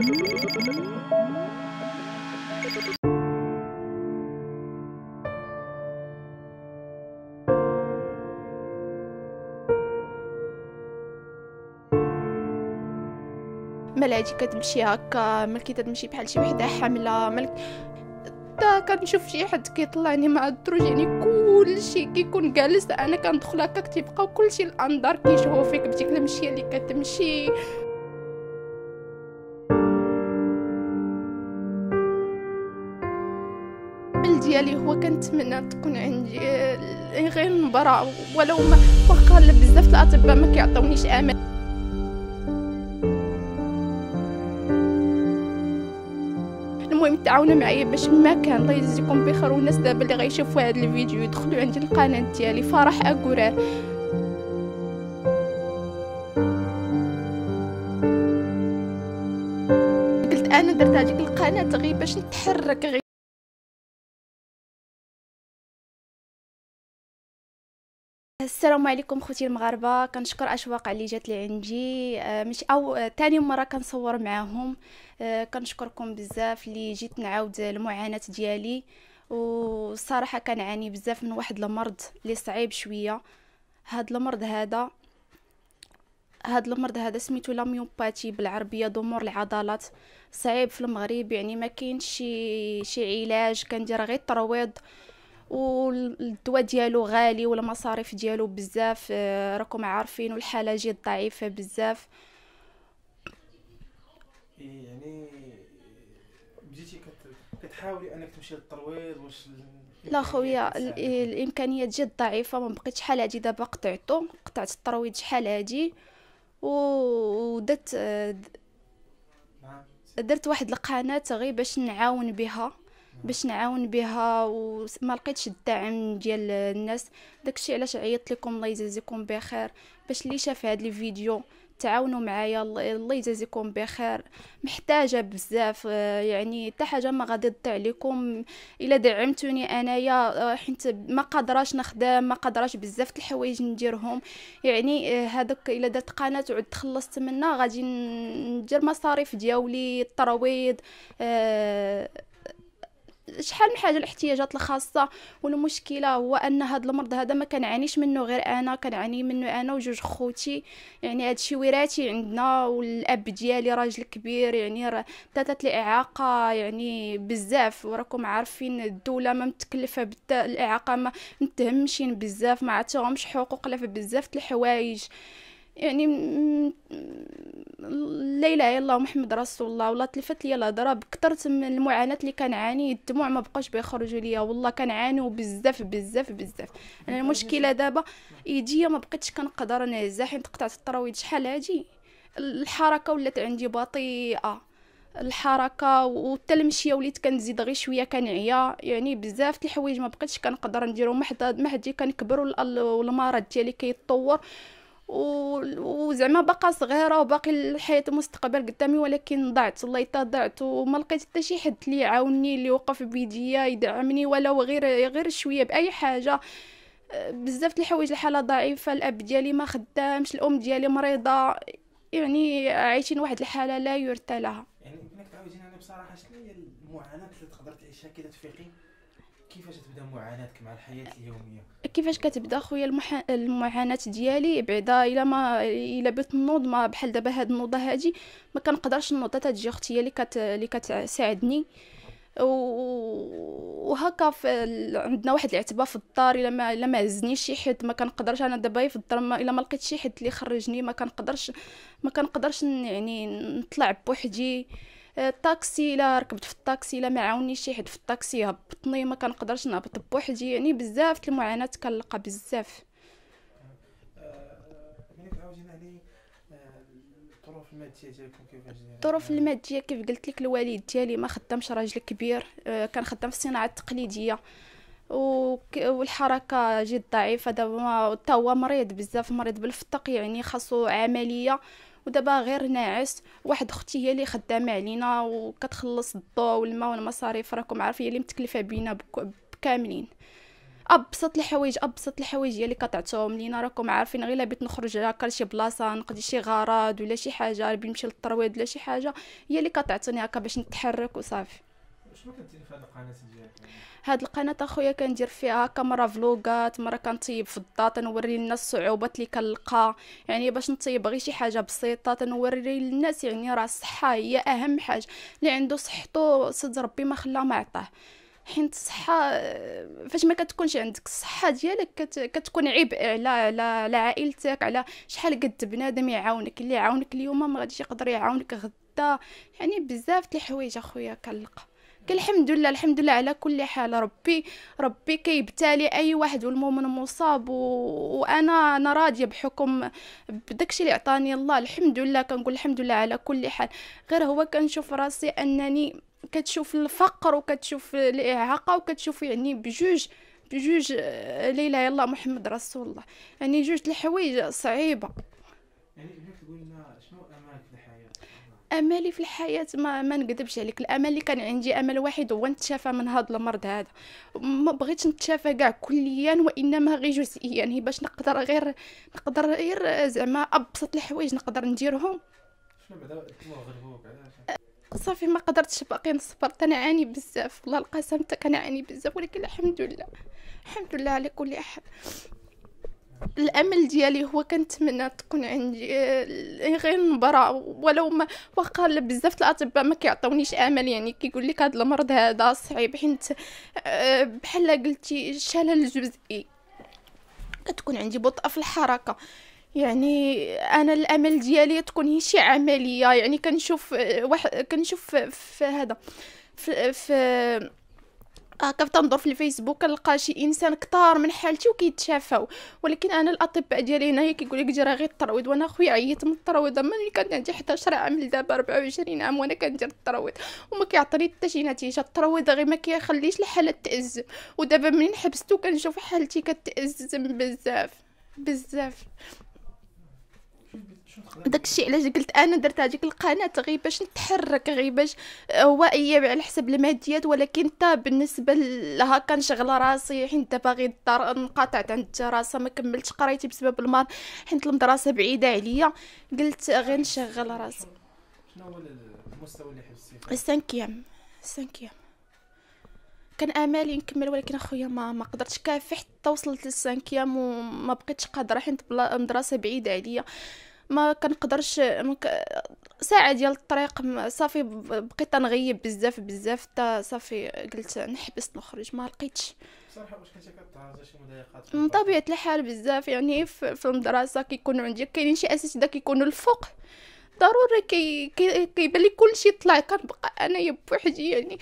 ملاتي كتمشي هكا ملكي تتمشي بحال شي وحده حامله ملك حتى كنشوف شي حد كيطلعني مع الدروج يعني كلشي كيكون جالس انا كندخل هكا كتبقى كلشي الانظار كيشوفك بديك المشيه اللي كتمشي ديالي هو كنتمنى تكون عندي آه، غير نبرة ولو ما وقال بزاف الاطباء ما كيعطونيش امل المهم تعاونوا معايا باش ما كان الله يجزيكم بخير والناس دابا اللي غيشوفوا هذا الفيديو يدخلوا عندي القناه ديالي فرح اكورار قلت انا درت هذيك القناه غير باش نتحرك غير السلام عليكم خوتي المغاربه كنشكر اشواق اللي جات لي عندي آه، مش او آه، تاني مره كنصور معاهم آه، كنشكركم بزاف اللي جيت نعاود المعاناه ديالي وصراحه كنعاني بزاف من واحد المرض اللي صعيب شويه هاد المرض هذا هاد المرض هذا سميتو لاميوباتي بالعربيه ضمور العضلات صعيب في المغرب يعني ما كاينش شي شي علاج كندير غير الترويض والدواء ديالو غالي والمصاريف ديالو بزاف آه، راكم عارفين والحاله جد ضعيفه بزاف يعني بديتي كتحاولي انك تمشي للترويض واش لا خويا الامكانيات جد ضعيفه ما بقيت شحال هادي دابا قطعتو قطعت الترويض شحال هادي ودرت آه، نعم. درت واحد القناه غير باش نعاون بها باش نعاون بها وما لقيتش الدعم ديال الناس داكشي علاش عيطت لكم الله يجازيكم بخير باش اللي شاف هاد الفيديو تعاونوا معايا الله يجازيكم بخير محتاجه بزاف آه، يعني حتى حاجه ما غادي تضيع لكم الا دعمتوني انايا آه، حيت ما قادراش نخدم ما قادراش بزاف الحوايج نديرهم يعني هذاك آه، الا درت قناه وعد تخلصت منها غادي ندير مصاريف ديالي الترويض أه شحال من حاجه الاحتياجات الخاصه والمشكله هو ان هذا المرض هذا ما كنعانيش منه غير انا كنعاني منه انا وجوج خوتي يعني هذا الشيء وراثي عندنا والاب ديالي راجل كبير يعني ثلاثه الاعاقه يعني بزاف وراكم عارفين الدوله ما متكلفه بالاعاقه ما متهمشين بزاف ما عطيهمش حقوق لا في بزاف الحوايج يعني لا اله الا الله محمد رسول الله والله تلفت لي الهضره بكثرت من المعاناه اللي كنعاني الدموع ما بقاش بيخرجوا ليا والله كنعانيو بزاف بزاف بزاف انا المشكله دابا ايديا ما بقيتش كنقدر نهزها حين تقطعت التراويد شحال هادي الحركه ولات عندي بطيئه الحركه وحتى المشيه وليت كنزيد غير شويه كنعيا يعني بزاف د الحوايج ما بقيتش كنقدر نديرهم ما حدا ما حد كنكبر والمرض ديالي كيتطور كي وزعما باقا صغيره وباقي الحياه مستقبل قدامي ولكن ضعت الله يتا ضعت وما لقيت حتى شي حد لي يعاوني اللي وقف بيديا يدعمني ولو غير غير شويه باي حاجه بزاف الحوايج الحاله ضعيفه الاب ديالي ما خدامش الام ديالي مريضه يعني عايشين واحد الحاله لا يرثى لها يعني كنت تعاودين يعني انا بصراحه شنو هي المعاناه اللي تقدر تعيشها كي تفيقي كيفاش تبدا معاناتك مع الحياه اليوميه كيفاش كتبدا خويا المح... المعاناه ديالي بعدا الا ما الا بيت نوض ما بحال دابا هاد النوضه هادي ما كنقدرش نوض تجي اختي اللي كت اللي كتساعدني وهكا في عندنا واحد العتبه في الدار الا ما الا ما عزنيش شي حد ما كنقدرش انا دابا في الدار ما الا ما لقيت شي حد اللي يخرجني ما كنقدرش ما كنقدرش يعني نطلع بوحدي آه، الطاكسي الا ركبت في الطاكسي الا ما عاوني شي حد في الطاكسي هبطني ما كنقدرش نهبط بوحدي يعني بزاف المعاناه كنلقى بزاف آه، يعني، آه، الظروف الماديه ديالكم كيفاش الظروف الماديه كيف قلت لك الوالد ديالي ما خدامش راجل كبير كان خدام في الصناعه التقليديه والحركه جد ضعيفه دابا هو مريض بزاف مريض بالفتق يعني خاصو عمليه ودابا غير ناعس واحد اختي هي اللي خدامه علينا وكتخلص الضو والماء والمصاريف راكم عارفين اللي متكلفه بينا كاملين ابسط الحوايج ابسط الحوايج هي اللي كتعطيهم لينا راكم عارفين غير بيت نخرج هكا لشي بلاصه نقضي شي غراض ولا شي حاجه نمشي للترويض ولا شي حاجه هي اللي كتعطيني هكا باش نتحرك وصافي شنو في القناه ديالك القناه اخويا كندير فيها كاميرا فلوغات مره كنطيب في الدار تنوري للناس الصعوبات اللي كنلقى يعني باش نطيب غير شي حاجه بسيطه تنوري للناس يعني راه الصحه هي اهم حاجه اللي عنده صحته صد ربي ما خلاه ما عطاه حيت الصحه فاش ما كتكونش عندك الصحه ديالك كت... كتكون عبء على على على عائلتك على شحال قد بنادم يعاونك اللي يعاونك اليوم ما غاديش يقدر يعاونك غدا يعني بزاف د الحوايج اخويا كنلقى الحمد لله الحمد لله على كل حال ربي ربي كيبتلي اي واحد والمؤمن مصاب و... وانا انا راضيه بحكم بداكشي اللي عطاني الله الحمد لله كنقول الحمد لله على كل حال غير هو كنشوف راسي انني كتشوف الفقر وكتشوف الاعاقه وكتشوف يعني بجوج بجوج آه، لا اله الا الله محمد رسول الله يعني جوج الحوايج صعيبه يعني تقول امالي في الحياه ما, ما نكذبش عليك الامل اللي كان عندي امل واحد هو نتشافى من هذا المرض هذا ما بغيتش نتشافى كاع كليا وانما غير جزئيا يعني باش نقدر غير نقدر غير زعما ابسط الحوايج نقدر نديرهم صافي ما قدرتش باقي نصبر كنعاني بزاف والله القسم كنعاني بزاف ولكن الحمد لله الحمد لله على كل حال الامل ديالي هو كنتمنى تكون عندي آه، غير نبره ولو ما وقال بزاف الاطباء ما كيعطونيش امل يعني كيقول لك هذا المرض هذا صعيب حيت آه، بحال قلتي شلل جزئي كتكون عندي بطء في الحركه يعني انا الامل ديالي تكون هي شي عمليه يعني كنشوف آه، واحد كنشوف في هذا في, في تنظر في الفيسبوك كنلقى شي انسان كثار من حالتي وكيتشافاو ولكن انا الاطباء ديالي هنايا كيقول لك جرى غير الترويض وانا خويا عييت من الترويض ملي كان عندي 11 عام لدابا 24 عام وانا كندير الترويض وما كيعطيني حتى شي نتيجه الترويض غير ما كيخليش الحاله تأزم ودابا منين حبستو كنشوف حالتي كتأزم بزاف بزاف داكشي علاش قلت انا درت هذيك القناه غير باش نتحرك غير باش هو آه، ايام على حسب الماديات ولكن تا بالنسبه لها كنشغل راسي حيت دابا غير الدار انقطعت عند الدراسه ما كملتش قرايتي بسبب المار حيت المدرسه بعيده عليا قلت غير نشغل راسي شنو هو المستوى اللي حسيتي 5 5 كان امالي نكمل ولكن اخويا ما ما قدرتش كافي حتى وصلت للسانكيام وما بقيتش قادره حيت المدرسه بعيده عليا ما كنقدرش ك... ساعه ديال الطريق صافي بقيت نغيب بزاف بزاف حتى صافي قلت نحبس نخرج ما لقيتش من طبيعه الحال بزاف يعني في المدرسه كيكون عندي كاينين شي اساتذه كيكونوا الفوق ضروري كي... كيبان لي كلشي طلع كنبقى انايا بوحدي يعني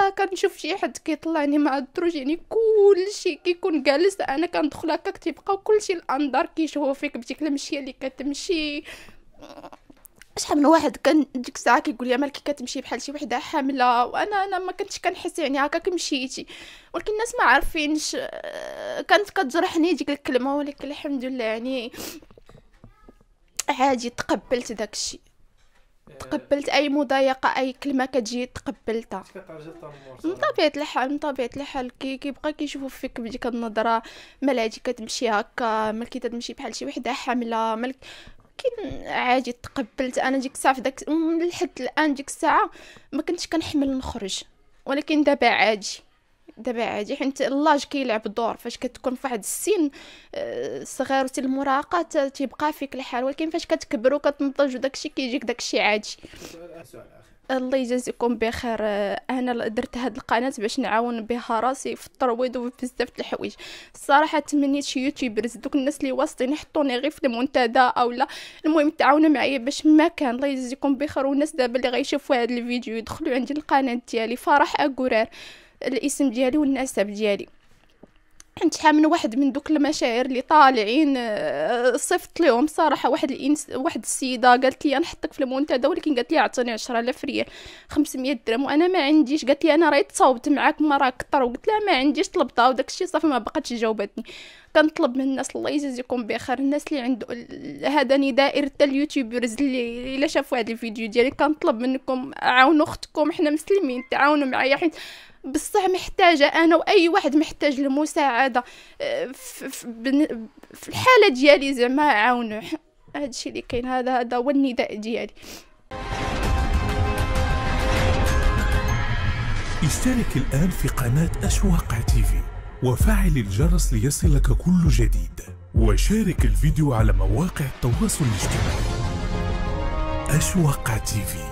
حتى كنشوف شي حد كيطلعني مع الدروج يعني كلشي كيكون جالس انا كندخل هكاك تيبقاو كلشي الانظار كيشوفو فيك بديك المشيه اللي كتمشي شحال من واحد كان ديك الساعه كيقول لي مالك كتمشي بحال شي وحده حامله وانا انا ما كنتش كنحس يعني هكا مشيتي ولكن الناس ما عارفينش آه، كانت كتجرحني ديك الكلمه ولكن الحمد لله يعني عادي تقبلت داكشي تقبلت اي مضايقه اي كلمه كتجي تقبلتها من طبيعه الحال من طبيعه الحال كي كيبقى كيشوفوا فيك بديك النظره مال هادي كتمشي هكا مال كي تمشي بحال شي وحده حامله مال كاين عادي تقبلت انا ديك الساعه في داك لحد الان ديك الساعه ما كنتش كنحمل نخرج ولكن دابا عادي دابا عادي حيت اللاج كيلعب دور فاش كتكون فواحد السن آه، صغير وتي المراهقه تيبقى فيك الحال ولكن فاش كتكبر وكتنضج وداكشي كيجيك داكشي عادي الله يجازيكم بخير آه، انا درت هاد القناه باش نعاون بها راسي في الترويض وفي بزاف د الحوايج الصراحه تمنيت شي يوتيوبرز دوك الناس اللي واصلين يحطوني غير في المنتدى اولا المهم تعاونوا معايا باش ما كان الله يجازيكم بخير والناس دابا اللي غيشوفوا هاد الفيديو يدخلوا عندي القناه ديالي فرح اكورير الاسم ديالي والنسب ديالي نتحى من واحد من دوك المشاعر اللي طالعين آه، صفت لهم صراحه واحد الانس واحد السيده قالت لي نحطك في المنتدى ولكن قالت لي عطيني 10000 ريال 500 درهم وانا ما عنديش قالت لي انا راهي تصاوبت معاك مره كثر وقلت لها ما عنديش طلبتها وداك الشيء صافي ما بقاتش جاوبتني كنطلب من الناس الله يجازيكم بخير الناس اللي عنده هذا نداء حتى اليوتيوبرز اللي الا شافوا هذا الفيديو ديالي كنطلب منكم عاونوا اختكم حنا مسلمين تعاونوا معايا حيت بصح محتاجه انا واي واحد محتاج المساعده آه، في الحاله ديالي زعما هذا الشيء اللي كاين هذا هذا هو النداء ديالي اشترك الآن في قناة أشواق تيفي وفعل الجرس ليصلك كل جديد وشارك الفيديو على مواقع التواصل الاجتماعي أشواق تيفي